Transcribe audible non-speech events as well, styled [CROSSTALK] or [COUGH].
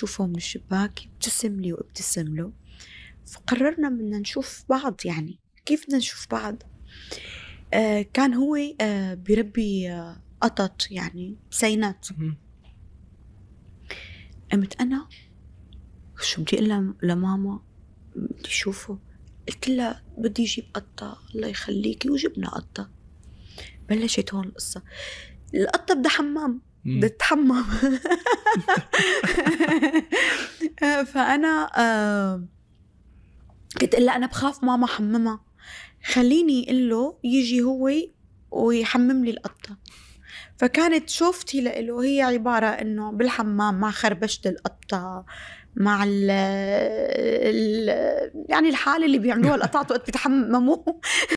بشوفه من الشباك يبتسم لي وابتسم له فقررنا بدنا نشوف بعض يعني كيف بدنا نشوف بعض آه كان هو آه بيربي آه قطط يعني سينات قمت أنا شو بدي أقول لماما بدي أشوفه قلت لها بدي أجيب قطة الله يخليكي وجبنا قطة بلشت هون القصة القطة بدها حمام بتحمم [LAUGHS] آه، فانا آه، قلت له انا بخاف ماما حممها خليني اقول له يجي هو ويحمم لي القطه فكانت شوفتي له هي عبارة إنه بالحمام مع خربشة القطة مع ال الـ يعني الحالة اللي بيعملوها القطات وقت بيتحمموا [LAUGHS]